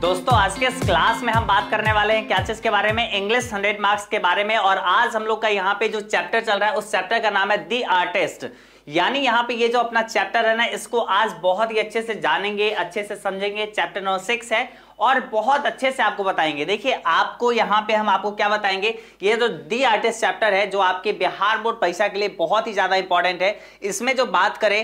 दोस्तों आज के इस क्लास में हम बात करने वाले हैं कैचेस के बारे में इंग्लिश हंड्रेड मार्क्स के बारे में और आज हम लोग का यहाँ पे जो चैप्टर चल रहा है उस चैप्टर का नाम है दी आर्टिस्ट यानी यहाँ पे ये जो अपना चैप्टर है ना इसको आज बहुत ही अच्छे से जानेंगे अच्छे से समझेंगे चैप्टर नंबर सिक्स है और बहुत अच्छे से आपको बताएंगे देखिए आपको यहाँ पे हम आपको क्या बताएंगे ये जो दी आर्टिस्ट चैप्टर है जो आपके बिहार बोर्ड परीक्षा के लिए बहुत ही ज्यादा इंपॉर्टेंट है इसमें जो बात करें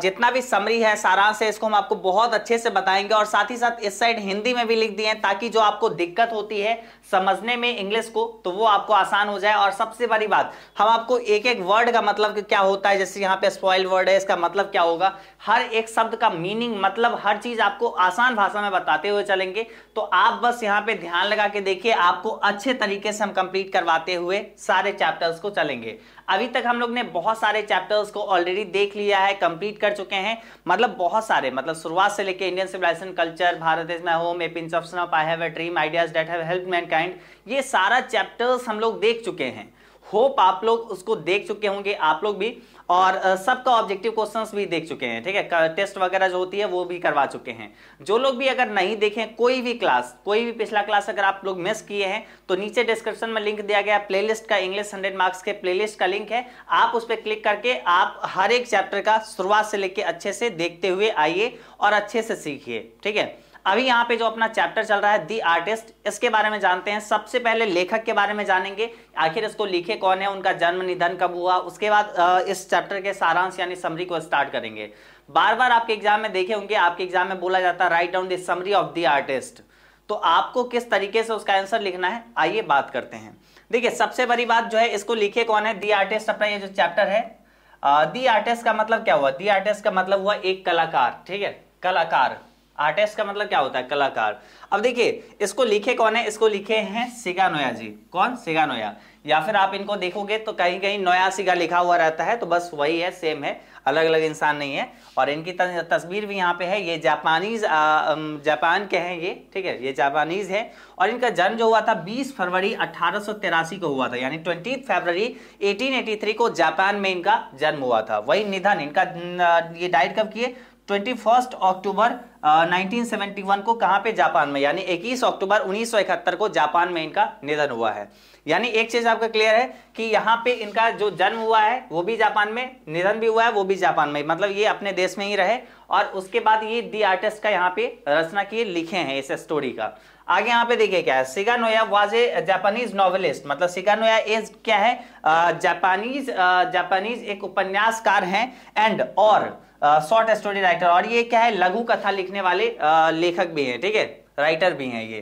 जितना भी समरी है सारांश है इसको हम आपको बहुत अच्छे से बताएंगे और साथ ही साथ इस साइड हिंदी में भी लिख दिए हैं ताकि जो आपको दिक्कत होती है समझने में इंग्लिश को तो वो आपको आसान हो जाए और सबसे बड़ी बात हम आपको एक एक वर्ड का मतलब क्या होता है जैसे यहाँ पे स्पॉइल वर्ड है इसका मतलब क्या होगा हर एक शब्द का मीनिंग मतलब हर चीज आपको आसान भाषा में बताते हुए चलेंगे करेंगे तो आप बस यहाँ पे ध्यान लगा के देखिए आपको अच्छे तरीके से हम कंप्लीट करवाते हुए सारे चैप्टर्स को चलेंगे अभी तक हम लोग ने बहुत सारे चैप्टर्स को ऑलरेडी देख लिया है कंप्लीट कर चुके हैं मतलब बहुत सारे मतलब शुरुआत से लेके Indian civilization culture Bharat is my home एपिन of I have a dream ideas that have help mankind ये सारा चैप्टर्स हम लोग देख चुके हैं होप आप लोग उसको देख चुके होंगे आप लोग भी और सबका ऑब्जेक्टिव क्वेश्चंस भी देख चुके हैं ठीक है टेस्ट वगैरह जो होती है वो भी करवा चुके हैं जो लोग भी अगर नहीं देखें कोई भी क्लास कोई भी पिछला क्लास अगर आप लोग मिस किए हैं तो नीचे डिस्क्रिप्शन में लिंक दिया गया प्लेलिस्ट का इंग्लिश हंड्रेड मार्क्स के प्लेलिस्ट का लिंक है आप उस पर क्लिक करके आप हर एक चैप्टर का शुरुआत से लेकर अच्छे से देखते हुए आइए और अच्छे से सीखिए ठीक है अभी यहाँ पे जो अपना चैप्टर चल रहा है दी आर्टिस्ट इसके बारे में जानते हैं सबसे पहले लेखक के बारे में जानेंगे आखिर इसको लिखे कौन है उनका जन्म निधन कब हुआ उसके बाद इस चैप्टर के सारांश यानी समरी को स्टार्ट करेंगे बार बार आपके एग्जाम में देखे होंगे आपके एग्जाम में बोला जाता है write down the summary of the artist तो आपको किस तरीके से उसका आंसर लिखना है आइए बात करते हैं देखिए सबसे बड़ी बात जो है इसको लिखे कौन है दी आर्टिस्ट अपना ये जो चैप्टर है दी आर्टिस्ट का मतलब क्या हुआ दी आर्टिस्ट का मतलब हुआ एक कलाकार ठीक है कलाकार आर्टिस्ट का मतलब क्या होता है कलाकार अब देखिए इसको लिखे कौन है इसको लिखे हैं सिगा नोया जी कौन सिगा नोया या फिर आप इनको देखोगे तो कहीं कहीं नोया सिगा लिखा हुआ रहता है तो बस वही है सेम है अलग अलग इंसान नहीं है और इनकी तस्वीर भी यहाँ पे है ये जापानीज जापान के हैं ये ठीक है ये जापानीज है और इनका जन्म जो हुआ था 20 फरवरी अठारह को हुआ था यानी ट्वेंटी फरवरी 1883 को जापान में इनका जन्म हुआ था वही निधन इनका ये डाइट कब किए ट्वेंटी फर्स्ट अक्टूबर 1971 को कहां पे जापान में यानी 21 अक्टूबर 1971 को जापान में इनका निधन हुआ है यानी एक चीज आपका क्लियर है कि यहाँ पे इनका जो जन्म हुआ है वो भी जापान में निधन भी हुआ है वो भी जापान में मतलब ये अपने देश में ही रहे और उसके बाद ये दी आर्टिस्ट का यहाँ पे रचना किए लिखे हैं इस स्टोरी का आगे यहाँ पे देखिए क्या है Shiga Naoya was a Japanese novelist मतलब सिगा नोया एज क्या है जापानीज जापानीज एक उपन्यासकार हैं एंड और शॉर्ट स्टोरी राइटर और ये क्या है लघु कथा लिखने वाले लेखक भी हैं ठीक है राइटर भी हैं ये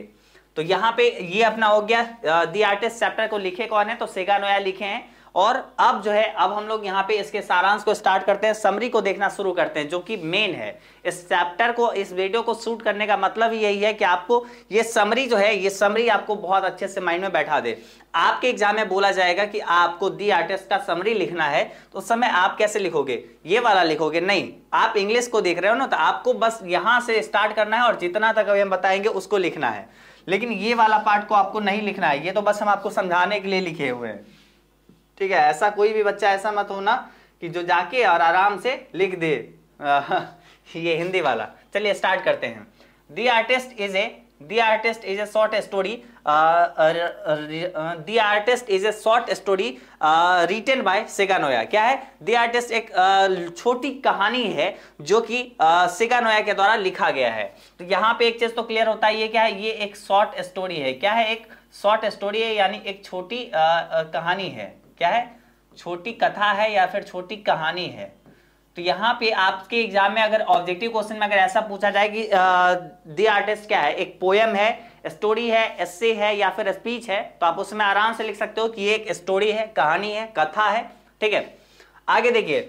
तो यहाँ पे ये अपना हो गया दी आर्टिस्ट चैप्टर को लिखे कौन है तो सेगा नोया लिखे हैं और अब जो है अब हम लोग यहाँ पे इसके सारांश को स्टार्ट करते हैं समरी को देखना शुरू करते हैं जो कि मेन है इस चैप्टर को इस वीडियो को शूट करने का मतलब यही है कि आपको ये समरी जो है ये समरी आपको बहुत अच्छे से माइंड में बैठा दे आपके एग्जाम में बोला जाएगा कि आपको दी आर्टिस्ट का समरी लिखना है तो उस समय आप कैसे लिखोगे ये वाला लिखोगे नहीं आप इंग्लिश को देख रहे हो ना तो आपको बस यहाँ से स्टार्ट करना है और जितना तक हम बताएंगे उसको लिखना है लेकिन ये वाला पार्ट को आपको नहीं लिखना है ये तो बस हम आपको समझाने के लिए लिखे हुए हैं ठीक है ऐसा कोई भी बच्चा ऐसा मत होना कि जो जाके और आराम से लिख दे ये हिंदी वाला चलिए स्टार्ट करते हैं the artist is a the artist is a short story the artist is a short story written by Shiga Naoya क्या है दी आर्टिस्ट एक uh, छोटी कहानी है जो कि uh, सेगानोया के द्वारा लिखा गया है तो यहाँ पे एक चीज तो क्लियर होता है ये क्या है ये एक शॉर्ट स्टोरी है क्या है एक शॉर्ट स्टोरी है यानी एक छोटी uh, कहानी है क्या है छोटी कथा है या फिर छोटी कहानी है तो यहाँ पे आपके एग्जाम में अगर ऑब्जेक्टिव क्वेश्चन में अगर ऐसा पूछा जाए कि दी आर्टिस्ट क्या है एक पोयम है स्टोरी है एस्से है या फिर स्पीच है तो आप उसमें आराम से लिख सकते हो कि ये एक स्टोरी है कहानी है कथा है ठीक है आगे देखिए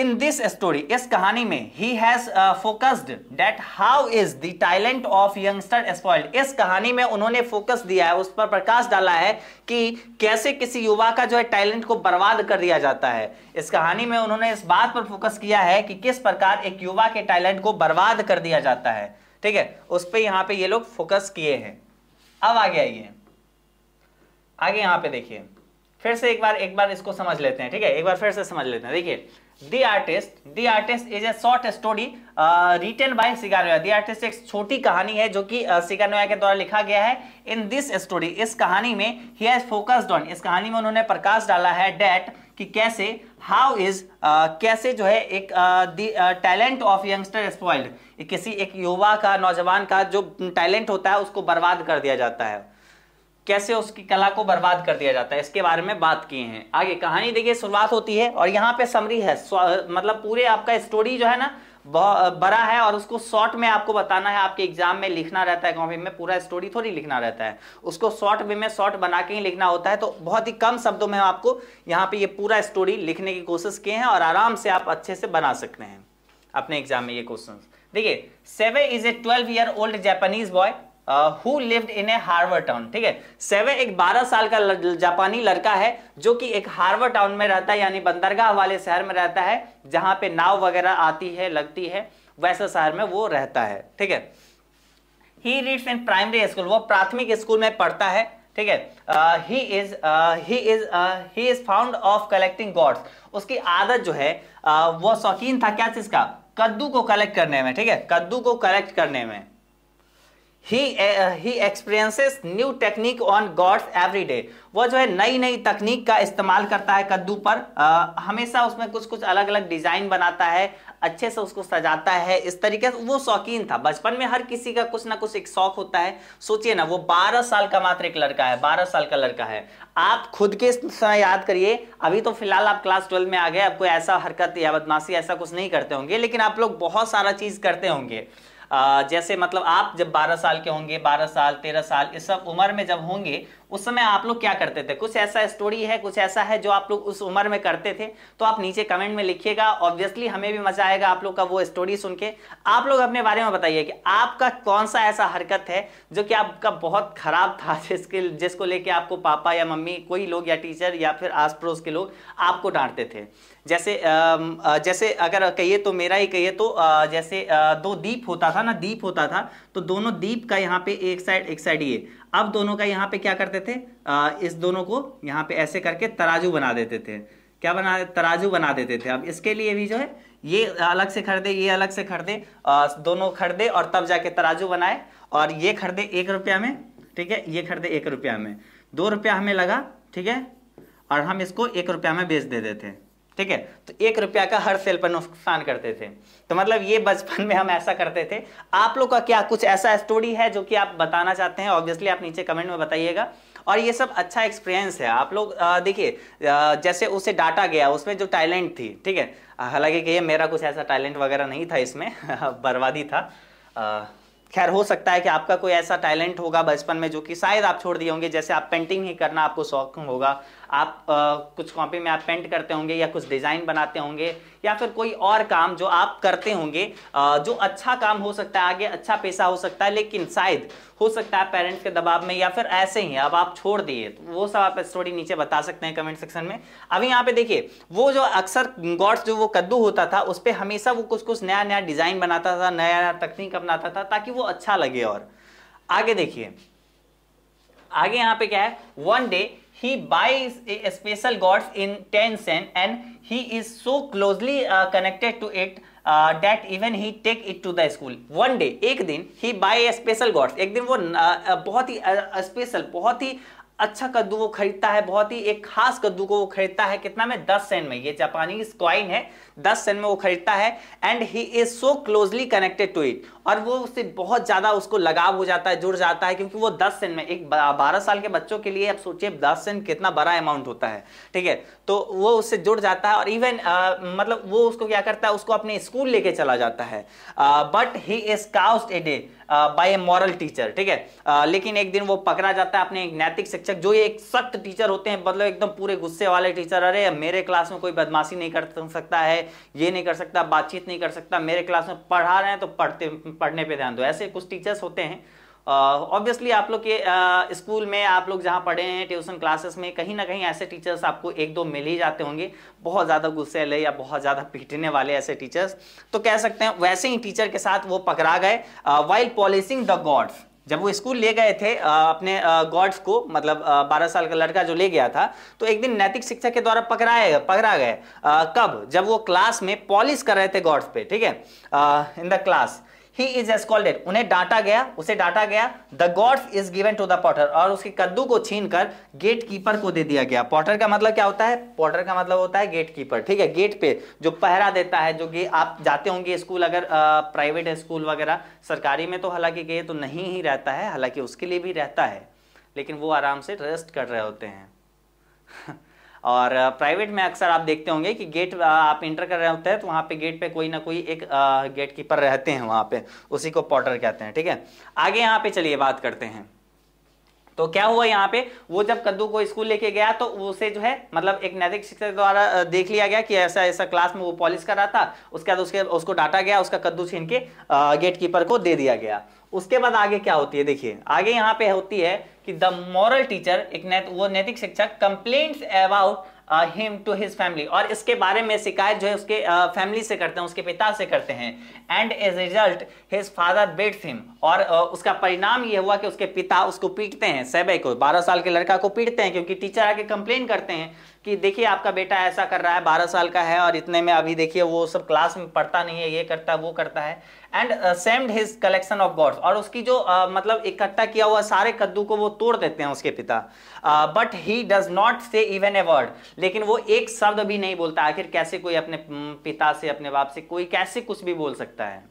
इन दिस स्टोरी इस कहानी में he has focused that how is the talent of youngster spoiled इस कहानी में उन्होंने फोकस दिया है उस पर प्रकाश डाला है कि कैसे किसी युवा का जो है टैलेंट को बर्बाद कर दिया जाता है इस कहानी में उन्होंने इस बात पर फोकस किया है कि किस प्रकार एक युवा के टैलेंट को बर्बाद कर दिया जाता है ठीक है उस पर यहाँ पे ये लोग फोकस किए हैं अब आगे आइए आगे यहाँ पे देखिए फिर से एक बार एक बार इसको समझ लेते हैं ठीक है एक बार फिर से समझ लेते हैं देखिए एक छोटी कहानी है जो कि सिगानोया uh, के द्वारा लिखा गया है इन दिस स्टोरी इस कहानी में ही हैज फोकस्ड ऑन इस कहानी में उन्होंने प्रकाश डाला है डेट कि कैसे हाउ इज uh, कैसे जो है एक टैलेंट ऑफ यंगस्टर स्पॉइल्ड किसी एक युवा का नौजवान का जो टैलेंट होता है उसको बर्बाद कर दिया जाता है कैसे उसकी कला को बर्बाद कर दिया जाता है इसके बारे में बात किए हैं आगे कहानी देखिए शुरुआत होती है और यहाँ पे समरी है मतलब पूरे आपका स्टोरी जो है ना बड़ा है और उसको शॉर्ट में आपको बताना है आपके एग्जाम में लिखना रहता है कॉपी में पूरा स्टोरी थोड़ी लिखना रहता है उसको शॉर्ट वे में शॉर्ट बना के ही लिखना होता है तो बहुत ही कम शब्दों में आपको यहाँ पे ये पूरा स्टोरी लिखने की कोशिश किए हैं और आराम से आप अच्छे से बना सकते हैं अपने एग्जाम में ये क्वेश्चन देखिए Seibei is a twelve year old Japanese boy who lived in a हार्वर टाउन ठीक है सेवे एक बारह साल का जापानी लड़का है जो कि एक हार्वर टाउन में रहता है यानी बंदरगाह वाले शहर में रहता है जहां पे नाव वगैरह आती है लगती है वैसा शहर में वो रहता है ठीक है he reads in primary school वो प्राथमिक स्कूल में पढ़ता है ठीक है he is he is he is found of collecting gourds उसकी आदत जो है uh, वो शौकीन था क्या चीज का कद्दू को कलेक्ट करने में ठीक है कद्दू को कलेक्ट करने में he he experiences new technique on gourds every day वो जो है नई नई तकनीक का इस्तेमाल करता है कद्दू पर आ, हमेशा उसमें कुछ कुछ अलग अलग डिजाइन बनाता है अच्छे से उसको सजाता है इस तरीके से वो शौकीन था बचपन में हर किसी का कुछ ना कुछ एक शौक होता है सोचिए ना वो 12 साल का मात्र एक लड़का है 12 साल का लड़का है आप खुद के समय याद करिए अभी तो फिलहाल आप क्लास ट्वेल्व में आ गए आपको ऐसा हरकत या बदमाशी ऐसा कुछ नहीं करते होंगे लेकिन आप लोग बहुत सारा चीज करते होंगे जैसे मतलब आप जब 12 साल के होंगे 12 साल 13 साल इस सब उम्र में जब होंगे उस समय आप लोग क्या करते थे कुछ ऐसा स्टोरी है कुछ ऐसा है जो आप लोग उस उम्र में करते थे तो आप नीचे कमेंट में लिखिएगा ऑब्वियसली हमें भी मजा आएगा आप लोग का वो स्टोरी सुन के आप लोग अपने बारे में बताइए कि आपका कौन सा ऐसा हरकत है जो कि आपका बहुत खराब था जिसके जिसको लेके आपको पापा या मम्मी कोई लोग या टीचर या फिर आस पड़ोस के लोग आपको डांटते थे जैसे जैसे अगर कहिए तो मेरा ही कहिए तो जैसे दो दीप होता था था ना दीप होता था तो दोनों दीप का यहाँ पे एक साइड एक साइड ये अब दोनों का यहाँ पे क्या करते थे आ, इस दोनों को यहाँ पे ऐसे करके तराजू बना देते थे क्या बना तराजू बना देते थे अब इसके लिए भी जो है ये अलग से खरीदे ये अलग से खरीदे दोनों खरीदे और तब जाके तराजू बनाए और ये खरीदे एक रुपया में ठीक है ये खरीदे एक रुपया में दो रुपया हमें लगा ठीक है और हम इसको एक रुपया में बेच देते थे ठीक है तो एक रुपया का हर सेल पर नुकसान करते थे तो मतलब ये बचपन में हम ऐसा करते थे आप लोग का क्या कुछ ऐसा स्टोरी है जो कि आप बताना चाहते हैं ऑब्वियसली आप नीचे कमेंट में बताइएगा और ये सब अच्छा एक्सपीरियंस है आप लोग देखिए जैसे उसे डाटा गया उसमें जो टैलेंट थी ठीक है हालांकि कि ये मेरा कुछ ऐसा टैलेंट वगैरह नहीं था इसमें बर्बादी था खैर हो सकता है कि आपका कोई ऐसा टैलेंट होगा बचपन में जो कि शायद आप छोड़ दिए होंगे जैसे आप पेंटिंग ही करना आपको शौक होगा आप आ, कुछ कॉपी में आप पेंट करते होंगे या कुछ डिज़ाइन बनाते होंगे या फिर कोई और काम जो आप करते होंगे जो अच्छा काम हो सकता है आगे अच्छा पैसा हो सकता है लेकिन शायद हो सकता है पेरेंट्स के दबाव में या फिर ऐसे ही अब आप छोड़ दिए तो वो सब आप स्टोरी नीचे बता सकते हैं कमेंट सेक्शन में अभी यहाँ पे देखिए वो जो अक्सर गॉड्स जो वो कद्दू होता था उस पर हमेशा वो कुछ कुछ नया नया डिज़ाइन बनाता था नया नया तकनीक अपनाता था ताकि वो अच्छा लगे और आगे देखिए आगे यहाँ पे क्या है one day he buys a special gods in Tencent and he is so closely uh, connected to it uh, that even he take it to the school. One day, एक दिन he buy a special gods. एक दिन वो uh, बहुत ही uh, special, बहुत ही अच्छा कद्दू वो खरीदता है बहुत ही एक खास कद्दू को वो खरीदता है कितना में दस सेंट में ये जापानीज कॉइन है दस सेंट में वो खरीदता है and he is so closely connected to it और वो उससे बहुत ज़्यादा उसको लगाव हो जाता है जुड़ जाता है क्योंकि वो दस सेंट में एक बारह साल के बच्चों के लिए आप सोचिए दस सेंट कितना बड़ा अमाउंट होता है ठीक है तो वो उससे जुड़ जाता है और इवन आ, मतलब वो उसको क्या करता है उसको अपने स्कूल लेके चला जाता है but he is caught a day by a moral teacher ठीक है लेकिन एक दिन वो पकड़ा जाता है अपने एक नैतिक शिक्षक जो ये एक सख्त टीचर होते हैं मतलब एकदम पूरे गुस्से वाले टीचर अरे मेरे क्लास में कोई बदमाशी नहीं कर सकता है ये नहीं कर सकता बातचीत नहीं कर सकता मेरे क्लास में पढ़ा रहे हैं तो पढ़ते पढ़ने पर ध्यान दो ऐसे कुछ टीचर्स होते हैं ऑब्वियसली आप लोग के स्कूल में आप लोग जहाँ पढ़े हैं ट्यूशन क्लासेस में कहीं ना कहीं ऐसे टीचर्स आपको एक दो मिल ही जाते होंगे बहुत ज़्यादा गुस्सेले या बहुत ज़्यादा पीटने वाले ऐसे टीचर्स तो कह सकते हैं वैसे ही टीचर के साथ वो पकड़ा गए वाइल पॉलिसिंग द गॉड्स जब वो स्कूल ले गए थे अपने गॉड्स को मतलब बारह साल का लड़का जो ले गया था तो एक दिन नैतिक शिक्षा के द्वारा पकड़ाए पकड़ा गए कब जब वो क्लास में पॉलिश कर रहे थे गॉड्स पे ठीक है in the class he is scolded उन्हें डांटा गया उसे डांटा गया the gods is given to the potter और उसके कद्दू को छीन कर गेट कीपर को दे दिया गया पॉटर का मतलब क्या होता है पॉटर का मतलब होता है गेट कीपर ठीक है गेट पे जो पहरा देता है जो कि आप जाते होंगे स्कूल अगर प्राइवेट स्कूल वगैरह सरकारी में तो हालांकि गए तो नहीं ही रहता है हालांकि उसके लिए भी रहता है लेकिन वो आराम से रेस्ट कर रहे होते हैं और प्राइवेट में अक्सर आप देखते होंगे कि गेट आप इंटर कर रहे होते हैं तो वहाँ पे गेट पे कोई ना कोई एक गेट कीपर रहते हैं वहाँ पे उसी को पॉटर कहते हैं ठीक है आगे यहाँ पे चलिए बात करते हैं तो क्या हुआ यहाँ पे वो जब कद्दू को स्कूल लेके गया तो उसे जो है मतलब एक नैतिक शिक्षक द्वारा देख लिया गया कि ऐसा ऐसा क्लास में वो पॉलिश कर रहा था उसके बाद उसके उसको डांटा गया उसका कद्दू छीन के गेट कीपर को दे दिया गया उसके बाद आगे क्या होती है देखिए आगे यहाँ पे होती है कि द मॉरल टीचर एक नैत, वो नैतिक शिक्षक complaints about him to his family और इसके बारे में शिकायत जो है उसके फैमिली uh, से करते हैं उसके पिता से करते हैं and as result his father beats him और uh, उसका परिणाम ये हुआ कि उसके पिता उसको पीटते हैं सैबे को बारह साल के लड़का को पीटते हैं क्योंकि टीचर आके कंप्लेन करते हैं कि देखिए आपका बेटा ऐसा कर रहा है बारह साल का है और इतने में अभी देखिए वो सब क्लास में पढ़ता नहीं है ये करता वो करता है and seemed his collection of gods और उसकी जो uh, मतलब इकट्ठा किया हुआ सारे कद्दू को वो तोड़ देते हैं उसके पिता but he does not say even a word लेकिन वो एक शब्द भी नहीं बोलता आखिर कैसे कोई अपने पिता से अपने बाप से कोई कैसे कुछ भी बोल सकता है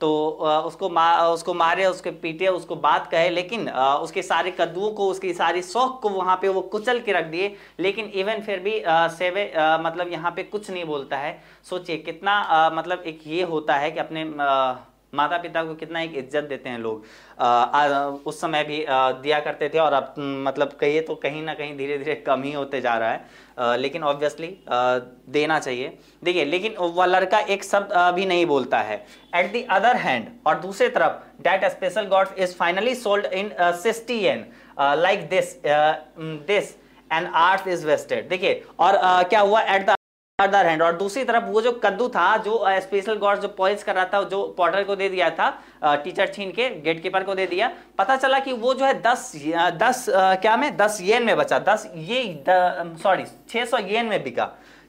तो उसको मा उसको मारे उसके पीटे उसको बात कहे लेकिन उसके सारे कद्दुओं को उसकी सारी शौक को वहाँ पे वो कुचल के रख दिए लेकिन इवन फिर भी सेवे मतलब यहाँ पे कुछ नहीं बोलता है सोचिए कितना मतलब एक ये होता है कि अपने माता पिता को कितना एक इज्जत देते हैं लोग आ, आ, उस समय भी आ, दिया करते थे और अब मतलब कहिए तो कहीं ना कहीं धीरे धीरे कम ही होते जा रहा है आ, लेकिन ऑब्वियसली देना चाहिए देखिए लेकिन वह लड़का एक शब्द भी नहीं बोलता है एट द अदर हैंड और दूसरी तरफ that special god is finally sold in sixty an like this this and art is wasted देखिए और आ, क्या हुआ एट द मर्डर हैंड और दूसरी तरफ वो जो कद्दू था जो स्पेशल गॉड जो पॉइंट कर रहा था जो पॉटर को दे दिया था टीचर छीन के गेट कीपर को दे दिया पता चला कि वो जो है दस दस क्या में दस येन में बचा दस ये सॉरी छह सौ येन में बिका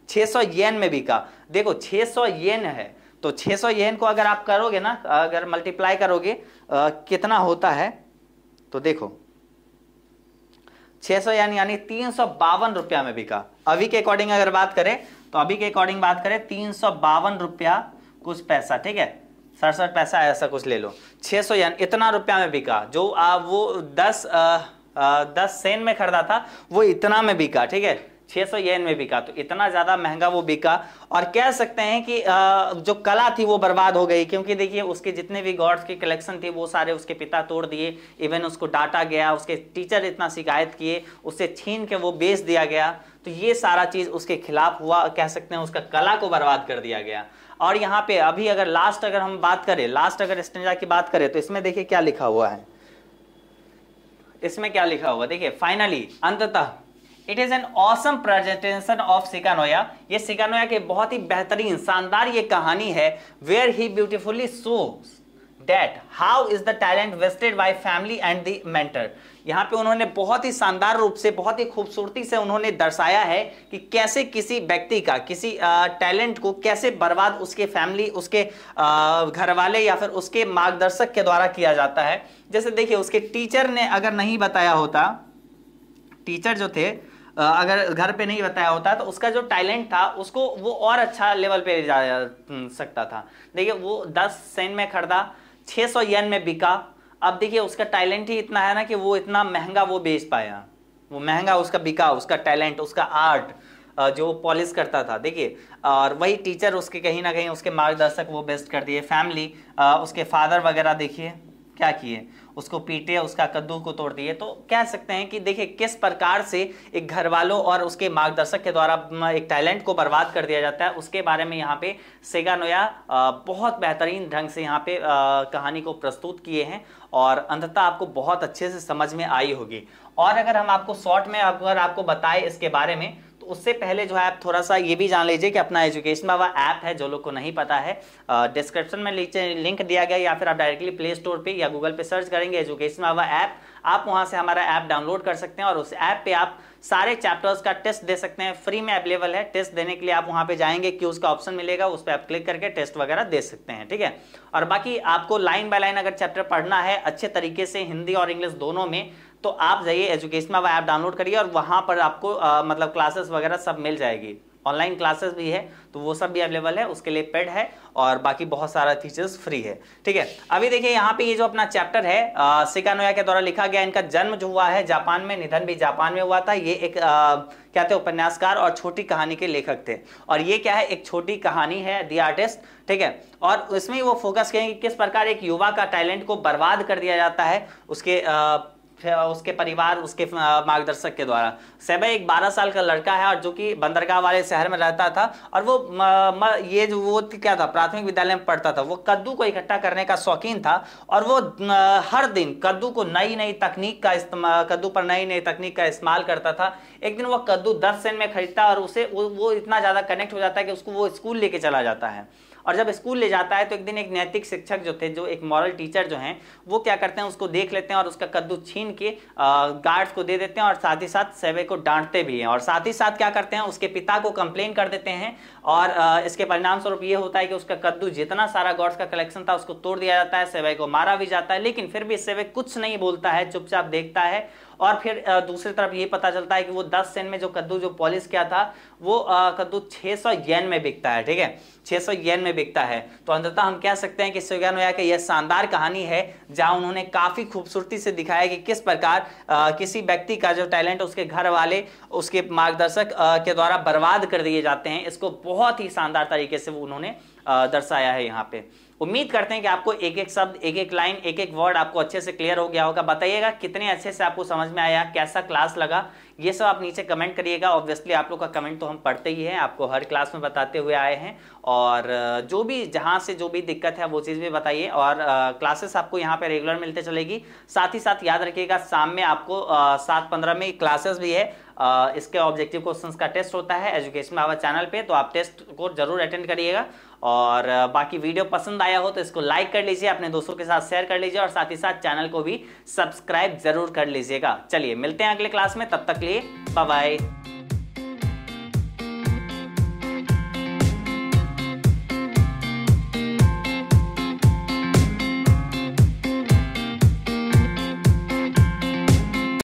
छह सौ येन में बिका देखो छह सौ येन है तो छह सौ येन को अगर आप करोगे ना अगर मल्टीप्लाई करोगे आ, कितना होता है तो देखो 600 यानी यानी तीन सौ बावन रुपया में बिका अभी के अकॉर्डिंग अगर बात करें तो अभी के अकॉर्डिंग बात करें तीन सौ बावन रुपया कुछ पैसा ठीक है सड़सठ पैसा ऐसा कुछ ले लो 600 सौ यानी इतना रुपया में बिका जो आ, वो दस 10 दस सेन में खरीदा था वो इतना में बिका ठीक है 600 येन में बिका तो इतना ज़्यादा महंगा वो बिका और कह सकते हैं कि जो कला थी वो बर्बाद हो गई क्योंकि देखिए उसके जितने भी गॉड्स के कलेक्शन थे वो सारे उसके पिता तोड़ दिए इवन उसको डांटा गया उसके टीचर इतना शिकायत किए उससे छीन के वो बेच दिया गया तो ये सारा चीज़ उसके खिलाफ हुआ कह सकते हैं उसका कला को बर्बाद कर दिया गया और यहाँ पे अभी अगर लास्ट अगर हम बात करें लास्ट अगर स्टेंजा की बात करें तो इसमें देखिए क्या लिखा हुआ है इसमें क्या लिखा हुआ देखिए फाइनली अंततः it is an awesome presentation of सिकानोया ये सिकानोया के बहुत ही बेहतरीन शानदार ये कहानी है where he beautifully so that how is the talent wasted by family and the mentor यहाँ पे उन्होंने बहुत ही शानदार रूप से बहुत ही खूबसूरती से उन्होंने दर्शाया है कि कैसे किसी व्यक्ति का किसी टैलेंट को कैसे बर्बाद उसके फैमिली उसके घर वाले या फिर उसके मार्गदर्शक के द्वारा किया जाता है जैसे देखिए उसके टीचर ने अगर नहीं बताया होता टीचर जो थे अगर घर पे नहीं बताया होता तो उसका जो टैलेंट था उसको वो और अच्छा लेवल पे जा सकता था देखिए वो दस सेंट में खरीदा 600 यन में बिका अब देखिए उसका टैलेंट ही इतना है ना कि वो इतना महंगा वो बेच पाया वो महंगा उसका बिका उसका टैलेंट उसका आर्ट जो पॉलिश करता था देखिए और वही टीचर उसके कहीं ना कहीं उसके मार्गदर्शक वो बेस्ट कर दिए फैमिली उसके फादर वगैरह देखिए क्या किए उसको पीटे उसका कद्दू को तोड़ दिए तो कह सकते हैं कि देखिए किस प्रकार से एक घर वालों और उसके मार्गदर्शक के द्वारा एक टैलेंट को बर्बाद कर दिया जाता है उसके बारे में यहाँ पे सेगा नोया बहुत बेहतरीन ढंग से यहाँ पे कहानी को प्रस्तुत किए हैं और अंततः आपको बहुत अच्छे से समझ में आई होगी और अगर हम आपको शॉर्ट में अगर आपको बताए इसके बारे में तो उससे पहले जो है आप थोड़ा सा ये भी जान लीजिए कि अपना एजुकेशन बाबा ऐप है जो लोग को नहीं पता है डिस्क्रिप्शन में लिंक दिया गया या फिर आप डायरेक्टली प्ले स्टोर पे या गूगल पे सर्च करेंगे एजुकेशन बाबा ऐप आप वहाँ से हमारा ऐप डाउनलोड कर सकते हैं और उस ऐप पे आप सारे चैप्टर्स का टेस्ट दे सकते हैं फ्री में अवेलेबल है टेस्ट देने के लिए आप वहाँ पे जाएंगे कि उसका ऑप्शन मिलेगा उस पर आप क्लिक करके टेस्ट वगैरह दे सकते हैं ठीक है और बाकी आपको लाइन बाय लाइन अगर चैप्टर पढ़ना है अच्छे तरीके से हिंदी और इंग्लिश दोनों में तो आप जाइए एजुकेशन एजुकेशनमा ऐप डाउनलोड करिए और वहाँ पर आपको आ, मतलब क्लासेस वगैरह सब मिल जाएगी ऑनलाइन क्लासेस भी है तो वो सब भी अवेलेबल है उसके लिए पेड है और बाकी बहुत सारा फीचर्स फ्री है ठीक है अभी देखिए यहाँ पे ये जो अपना चैप्टर है सिकानोया के द्वारा लिखा गया इनका जन्म जो हुआ है जापान में निधन भी जापान में हुआ था ये एक आ, क्या थे उपन्यासकार और छोटी कहानी के लेखक थे और ये क्या है एक छोटी कहानी है दी आर्टिस्ट ठीक है और इसमें वो फोकस करेंगे कि किस प्रकार एक युवा का टैलेंट को बर्बाद कर दिया जाता है उसके आ, उसके परिवार उसके मार्गदर्शक के द्वारा सैबे एक 12 साल का लड़का है और जो कि बंदरगाह वाले शहर में रहता था और वो म, म, ये जो वो क्या था प्राथमिक विद्यालय में पढ़ता था वो कद्दू को इकट्ठा करने का शौकीन था और वो न, हर दिन कद्दू को नई नई तकनीक का इस्तेमाल कद्दू पर नई नई तकनीक का इस्तेमाल करता था एक दिन वो कद्दू दस सेंट में खरीदता और उसे वो इतना ज़्यादा कनेक्ट हो जाता है कि उसको वो स्कूल लेके चला जाता है और जब स्कूल ले जाता है तो एक दिन एक नैतिक शिक्षक जो थे जो एक मॉरल टीचर जो हैं वो क्या करते हैं उसको देख लेते हैं और उसका कद्दू छीन के गार्ड्स को दे देते हैं और साथ ही साथ सेवे को डांटते भी हैं और साथ ही साथ क्या करते हैं उसके पिता को कंप्लेन कर देते हैं और इसके परिणाम स्वरूप ये होता है कि उसका कद्दू जितना सारा गॉड्स का कलेक्शन था उसको तोड़ दिया जाता है सेवे को मारा भी जाता है लेकिन फिर भी सेवे कुछ नहीं बोलता है चुपचाप देखता है और फिर दूसरी तरफ ये पता चलता है कि वो दस सेन में जो कद्दू जो पॉलिश किया था वो कद्दू 600 येन में बिकता है ठीक है 600 येन में बिकता है तो अंततः हम कह सकते हैं कि इससे ज्ञान यह शानदार कहानी है जहाँ उन्होंने काफ़ी खूबसूरती से दिखाया कि किस प्रकार किसी व्यक्ति का जो टैलेंट उसके घर वाले उसके मार्गदर्शक के द्वारा बर्बाद कर दिए जाते हैं इसको बहुत ही शानदार तरीके से उन्होंने दर्शाया है यहाँ पे उम्मीद करते हैं कि आपको एक एक शब्द एक एक लाइन एक एक वर्ड आपको अच्छे से क्लियर हो गया होगा बताइएगा कितने अच्छे से आपको समझ में आया कैसा क्लास लगा ये सब आप नीचे कमेंट करिएगा ऑब्वियसली आप लोग का कमेंट तो हम पढ़ते ही हैं आपको हर क्लास में बताते हुए आए हैं और जो भी जहाँ से जो भी दिक्कत है वो चीज़ भी बताइए और क्लासेस आपको यहाँ पर रेगुलर मिलते चलेगी साथ ही साथ याद रखिएगा शाम में आपको सात पंद्रह में क्लासेस भी है इसके ऑब्जेक्टिव क्वेश्चन का टेस्ट होता है एजुकेशन बाबा चैनल पे तो आप टेस्ट को जरूर अटेंड करिएगा और बाकी वीडियो पसंद आया हो तो इसको लाइक कर लीजिए अपने दोस्तों के साथ शेयर कर लीजिए और साथ ही साथ चैनल को भी सब्सक्राइब जरूर कर लीजिएगा चलिए मिलते हैं अगले क्लास में तब तक लिए बाय